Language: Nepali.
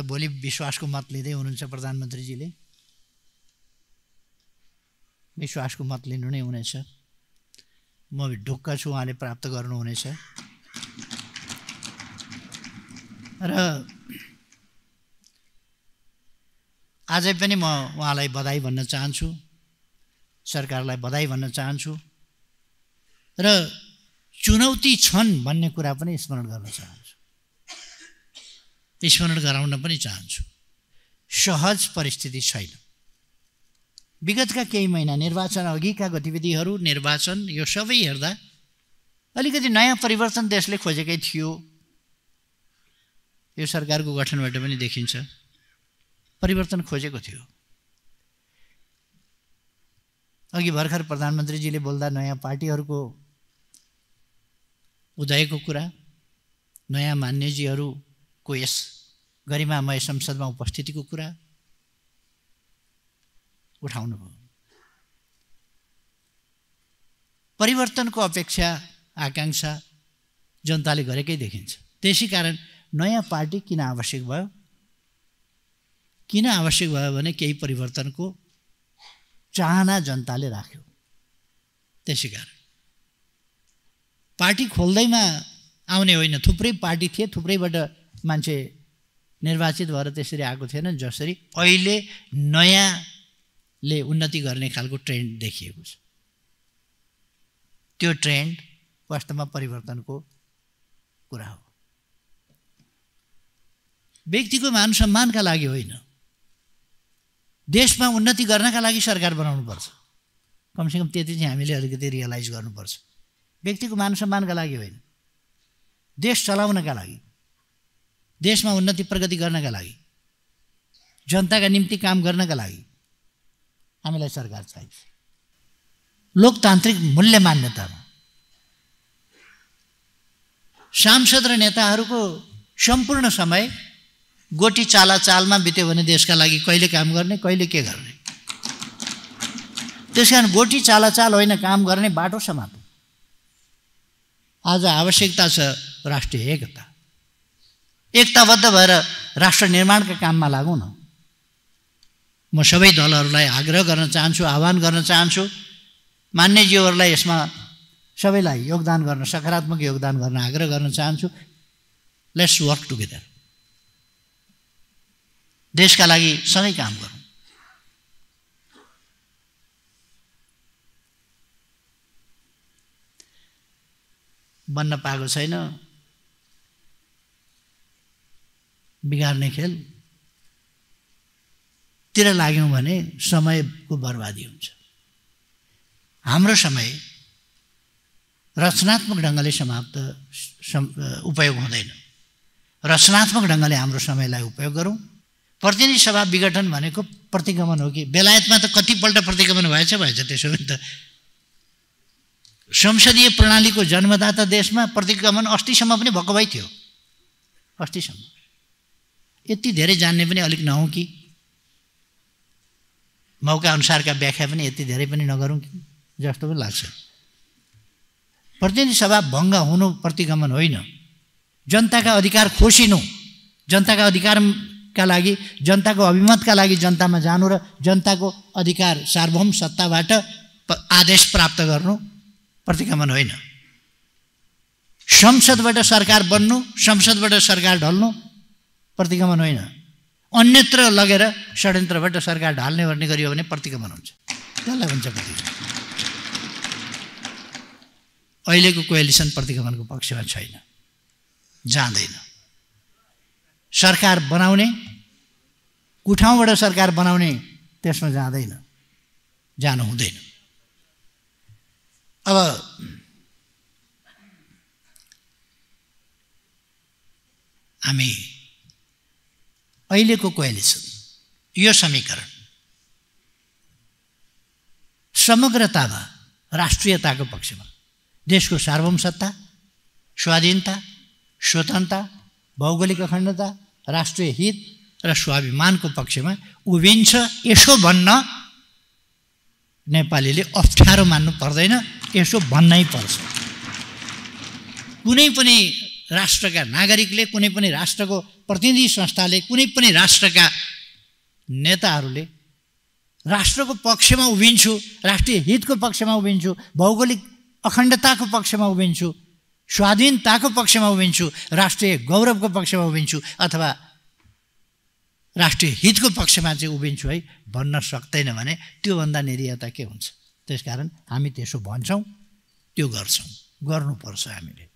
त भोलि विश्वासको मत लिँदै हुनुहुन्छ प्रधानमन्त्रीजीले विश्वासको मत लिनु नै हुनेछ म ढुक्क छु उहाँले प्राप्त गर्नुहुनेछ र आजै पनि म उहाँलाई बधाई भन्न चाहन्छु सरकारलाई बधाई भन्न चाहन्छु र चुनौती छन् भन्ने कुरा पनि स्मरण गर्न चाहन्छु स्मरण गराउन पनि चाहन्छु सहज परिस्थिति छैन विगतका केही महिना निर्वाचन अघिका गतिविधिहरू निर्वाचन यो सबै हेर्दा अलिकति नयाँ परिवर्तन देशले खोजेकै थियो यो सरकारको गठनबाट पनि देखिन्छ परिवर्तन खोजेको थियो अघि भर्खर प्रधानमन्त्रीजीले बोल्दा नयाँ पार्टीहरूको उदयको कुरा नयाँ मान्यजीहरू को यस गरिमामय संसदमा उपस्थितिको कुरा उठाउनुभयो परिवर्तनको अपेक्षा आकाङ्क्षा जनताले गरेकै देखिन्छ त्यसै कारण नयाँ पार्टी किन आवश्यक भयो किन आवश्यक भयो भने केही परिवर्तनको चाहना जनताले राख्यो त्यसै कारण पार्टी खोल्दैमा आउने होइन थुप्रै पार्टी थिए थुप्रैबाट मान्छे निर्वाचित भएर त्यसरी आएको थिएन जसरी अहिले नयाँले उन्नति गर्ने खालको ट्रेन्ड देखिएको छ त्यो ट्रेन्ड वास्तवमा परिवर्तनको कुरा हो व्यक्तिको मान सम्मानका लागि होइन देशमा उन्नति गर्नका लागि सरकार बनाउनुपर्छ कमसेकम त्यति चाहिँ हामीले अलिकति रियलाइज गर्नुपर्छ व्यक्तिको मान सम्मानका लागि होइन देश चलाउनका लागि देशमा उन्नति प्रगति गर्नका लागि जनताका निम्ति काम गर्नका लागि हामीलाई सरकार चाहिन्छ लोकतान्त्रिक मूल्य मान्यतामा सांसद र नेताहरूको सम्पूर्ण समय गोटी चाला चालमा बित्यो भने देशका लागि कहिले काम गर्ने कहिले के गर्ने त्यस कारण गोटी चालाचाल होइन काम गर्ने बाटो समाप्त आज आवश्यकता छ राष्ट्रिय एकता एकताबद्ध भएर राष्ट्र निर्माणका काममा लागौँ न म सबै दलहरूलाई आग्रह गर्न चाहन्छु आह्वान गर्न चाहन्छु मान्यज्यूहरूलाई यसमा सबैलाई योगदान गर्न सकारात्मक योगदान गर्न आग्रह गर्न चाहन्छु लेट्स वर्क टुगेदर देशका लागि सँगै काम गरौँ बन्न पाएको छैन बिगार्ने खेल तिर लाग्यौँ भने समयको बर्बादी हुन्छ हाम्रो समय रचनात्मक ढङ्गले समाप्त उपयोग हुँदैन रचनात्मक ढङ्गले हाम्रो समयलाई उपयोग गरौँ प्रतिनिधि सभा विघटन भनेको प्रतिगमन हो कि बेलायतमा त कतिपल्ट प्रतिगमन भएछ भएछ त्यसो भने त संसदीय प्रणालीको जन्मदाता देशमा प्रतिगमन अस्तिसम्म पनि भएको भइ थियो अस्तिसम्म यति धेरै जान्ने पनि अलिक नहौँ कि मौका अनुसारका व्याख्या पनि यति धेरै पनि नगरौँ कि जस्तो पनि लाग्छ प्रतिनिधि सभा भङ्ग हुनु प्रतिगमन होइन जनताका अधिकार खोसिनु जनताका अधिकारका लागि जनताको अभिमतका लागि जनतामा जानु र जनताको अधिकार सार्वभौम सत्ताबाट आदेश प्राप्त गर्नु प्रतिगमन होइन संसदबाट सरकार बन्नु संसदबाट सरकार ढल्नु प्रतिगमन होइन अन्यत्र लगेर षड्यन्त्रबाट सरकार ढाल्ने भन्ने गरियो भने प्रतिगमन हुन्छ त्यसलाई भन्छ प्रतिगमन अहिलेको कोएलिसन प्रतिगमनको पक्षमा छैन जाँदैन सरकार बनाउने कुठाउँबाट सरकार बनाउने त्यसमा जाँदैन जानु हुँदैन अब हामी अहिलेको कोएलिसन यो समीकरण समग्रतामा राष्ट्रियताको पक्षमा देशको सार्वभौमसत्ता स्वाधीनता स्वतन्त्रता भौगोलिक अखण्डता राष्ट्रिय हित र स्वाभिमानको पक्षमा उभिन्छ यसो भन्न नेपालीले अप्ठ्यारो मान्नु पर्दैन यसो भन्नै पर्छ कुनै पनि राष्ट्रका नागरिकले कुनै पनि राष्ट्रको प्रतिनिधि संस्थाले कुनै पनि राष्ट्रका नेताहरूले राष्ट्रको पक्षमा उभिन्छु राष्ट्रिय हितको पक्षमा उभिन्छु भौगोलिक अखण्डताको पक्षमा उभिन्छु स्वाधीनताको पक्षमा उभिन्छु राष्ट्रिय गौरवको पक्षमा उभिन्छु अथवा राष्ट्रिय हितको पक्षमा चाहिँ उभिन्छु है भन्न सक्दैन भने त्योभन्दा निर्यात के हुन्छ त्यस कारण हामी त्यसो भन्छौँ त्यो गर्छौँ गर्नुपर्छ हामीले